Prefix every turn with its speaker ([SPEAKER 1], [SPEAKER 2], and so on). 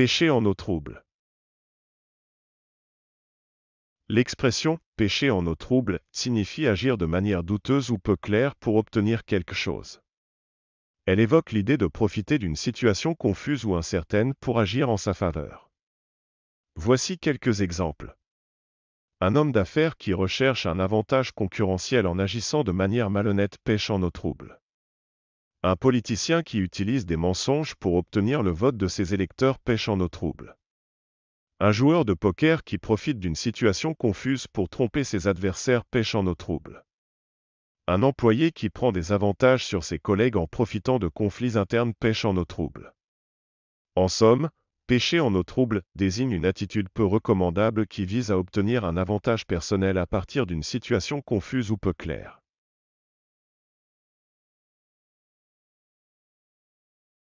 [SPEAKER 1] Péché en eau trouble. L'expression péché en eau trouble signifie agir de manière douteuse ou peu claire pour obtenir quelque chose. Elle évoque l'idée de profiter d'une situation confuse ou incertaine pour agir en sa faveur. Voici quelques exemples. Un homme d'affaires qui recherche un avantage concurrentiel en agissant de manière malhonnête pêche en eau trouble. Un politicien qui utilise des mensonges pour obtenir le vote de ses électeurs pêche en eau trouble. Un joueur de poker qui profite d'une situation confuse pour tromper ses adversaires pêche en eau trouble. Un employé qui prend des avantages sur ses collègues en profitant de conflits internes pêche en eau trouble. En somme, pêcher en eau trouble désigne une attitude peu recommandable qui vise à obtenir un avantage personnel à partir d'une situation confuse ou peu claire.